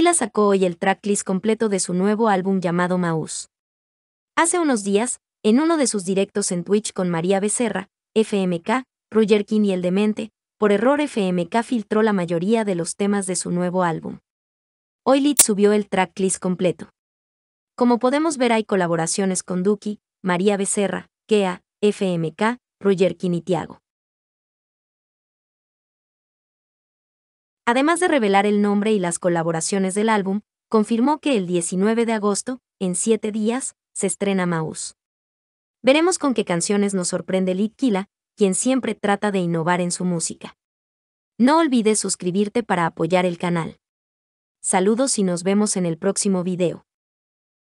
la sacó hoy el tracklist completo de su nuevo álbum llamado Maus. Hace unos días, en uno de sus directos en Twitch con María Becerra, FMK, Roger King y El Demente, por error FMK filtró la mayoría de los temas de su nuevo álbum. Hoy Lit subió el tracklist completo. Como podemos ver hay colaboraciones con Duki, María Becerra, Kea, FMK, Roger King y Tiago. Además de revelar el nombre y las colaboraciones del álbum, confirmó que el 19 de agosto, en siete días, se estrena Maus. Veremos con qué canciones nos sorprende Litkila, quien siempre trata de innovar en su música. No olvides suscribirte para apoyar el canal. Saludos y nos vemos en el próximo video.